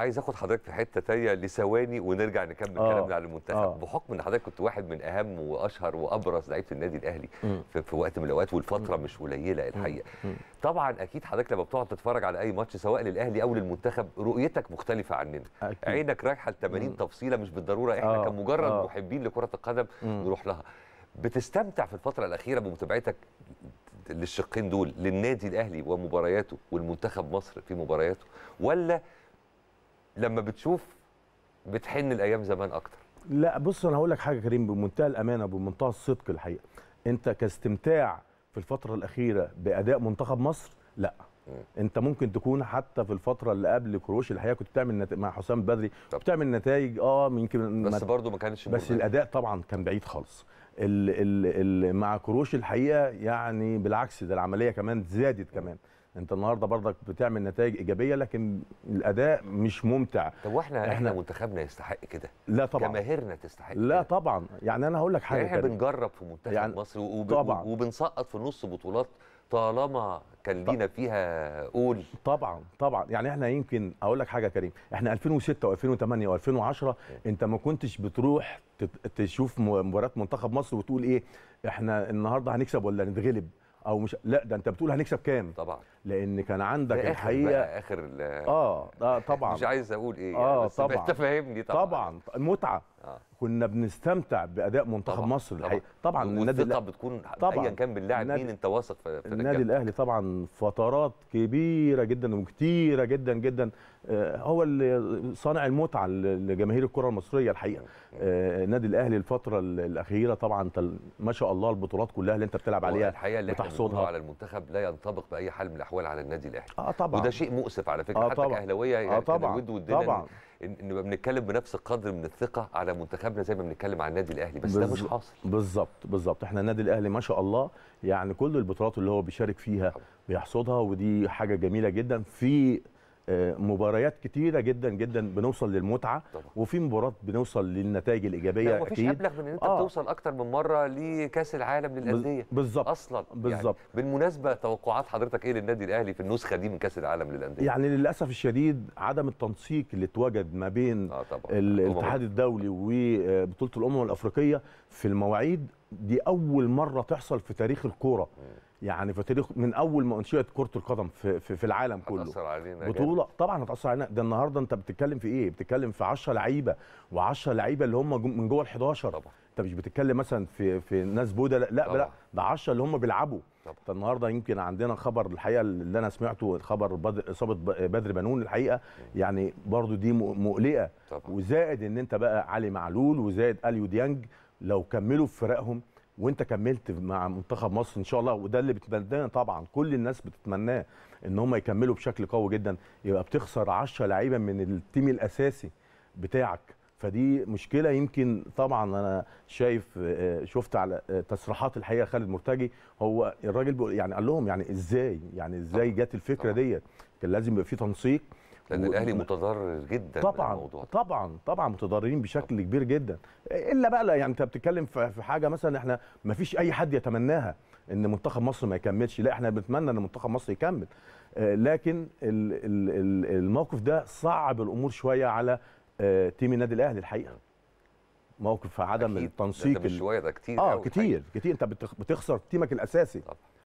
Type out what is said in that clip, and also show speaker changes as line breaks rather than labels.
عايز اخد حضرتك في حته تانيه لثواني ونرجع نكمل آه. كلامنا على المنتخب آه. بحكم ان حضرتك كنت واحد من اهم واشهر وابرز لعيبه النادي الاهلي في, في وقت من الاوقات والفتره م. مش قليله الحقيقه م. م. طبعا اكيد حضرتك لما بتقعد تتفرج على اي ماتش سواء للاهلي او للمنتخب رؤيتك مختلفه عننا أكيد. عينك رايحه ل 80 تفصيله مش بالضروره احنا آه. كمجرد آه. محبين لكره القدم م. نروح لها بتستمتع في الفتره الاخيره بمتابعتك للشقين دول للنادي الاهلي ومبارياته والمنتخب مصر في مبارياته ولا لما بتشوف بتحن الايام زمان اكتر
لا بص انا هقول لك حاجه كريم بمنتهى الامانه وبمنتهى الصدق الحقيقه انت كاستمتاع في الفتره الاخيره باداء منتخب مصر لا انت ممكن تكون حتى في الفتره اللي قبل كروش الحقيقه كنت بتعمل نت... مع حسام بدري بتعمل نتائج اه يمكن بس برضه ما كانش بس مبارد. الاداء طبعا كان بعيد خالص ال... ال... ال... مع كروش الحقيقه يعني بالعكس ده العمليه كمان زادت كمان م. انت النهارده برضك بتعمل نتائج ايجابيه لكن الاداء مش ممتع طب واحنا احنا, إحنا منتخبنا يستحق كده لا طبعا جماهيرنا تستحق لا كده. طبعا يعني انا هقول لك حاجه يعني احنا
بنجرب في منتخب يعني مصر وب... طبعا. وبنسقط في نص بطولات طالما كان لينا
فيها قول طبعا طبعا يعني احنا يمكن اقول لك حاجه كريم احنا 2006 و2008 و2010 انت ما كنتش بتروح تشوف مباراه منتخب مصر وتقول ايه احنا النهارده هنكسب ولا نتغلب او مش لا ده انت بتقول هنكسب كام طبعا لان كان عندك آخر الحقيقه
اخر آه،,
اه طبعا مش عايز
اقول ايه اه بس طبعا انت فاهمني طبعا طبعا
المتعه آه. كنا بنستمتع باداء منتخب طبعًا مصر الحقيقه طبعا, النادي الاهلي بتكون ايا كان باللاعب مين
انت واثق في النادي الاهلي
طبعا فترات كبيره جدا وكتيره جدا جدا آه، هو اللي صانع المتعه لجماهير الكره المصريه الحقيقه النادي آه، الاهلي الفتره الاخيره طبعا ما شاء الله البطولات كلها اللي انت بتلعب عليها الحقيقه اللي بتحصدها على
المنتخب لا ينطبق باي حال من الاحوال على النادي الاهلي اه
طبعا وده شيء مؤسف على فكره آه حتى كاهلاويه يعني آه طبعًا. الود والدنيا طبعا
نبقى بنتكلم بنفس القدر من الثقه على منتخبنا زي ما بنتكلم على النادي الاهلي بس ده مش حاصل
بالظبط بالظبط احنا النادي الاهلي ما شاء الله يعني كل البطولات اللي هو بيشارك فيها بيحصدها ودي حاجه جميله جدا في آه، مباريات كتيرة جدا جدا بنوصل للمتعة طبعا. وفي مباريات بنوصل للنتائج الإيجابية لا مفيش أبلغ من
إن أنت آه. توصل أكتر من مرة لكأس العالم للأندية بالظبط أصلا يعني بالظبط
يعني بالمناسبة توقعات
حضرتك إيه للنادي الأهلي في النسخة دي من كأس العالم للأندية؟ يعني
للأسف الشديد عدم التنسيق اللي اتوجد ما بين آه أمم. الاتحاد الدولي وبطولة الأمم الأفريقية في المواعيد دي أول مرة تحصل في تاريخ الكورة م. أمم. يعني في تاريخ من اول ما انشئت كره القدم في, في, في العالم كله هتأثر علينا بطوله جدا. طبعا هتاثر علينا ده النهارده انت بتتكلم في ايه بتتكلم في 10 لعيبه و10 لعيبه اللي هم من جوه ال11 طبعا انت مش بتتكلم مثلا في في ناس بوده لا لا, لا ده 10 اللي هم بيلعبوا فالنهارده يمكن عندنا خبر الحقيقه اللي انا سمعته خبر اصابه بدر بنون الحقيقه يعني برضو دي مقلقه طبعا. وزائد ان انت بقى علي معلول وزائد اليو ديانج لو كملوا في فرقهم وانت كملت مع منتخب مصر ان شاء الله وده اللي بتتمناه طبعا كل الناس بتتمناه ان هم يكملوا بشكل قوي جدا يبقى بتخسر 10 لعيبه من التيم الاساسي بتاعك فدي مشكله يمكن طبعا انا شايف آه، آه، شفت على آه، تصريحات الحقيقه خالد مرتجي هو الراجل بيقول يعني قال لهم يعني ازاي يعني ازاي جت الفكره ديت كان لازم يبقى في تنسيق لان الاهلي متضرر جدا طبعا الموضوع. طبعا طبعا متضررين بشكل كبير جدا الا بقى يعني انت بتتكلم في حاجه مثلا احنا ما فيش اي حد يتمناها ان منتخب مصر ما يكملش لا احنا بنتمنى ان منتخب مصر يكمل آه، لكن الموقف ده صعب الامور شويه على آه، تيم النادي الاهلي الحقيقه موقف عدم التنسيق ده, ده مش شويه
ده كتير اه
كتير كتير انت بتخسر تيمك الاساسي طبعا.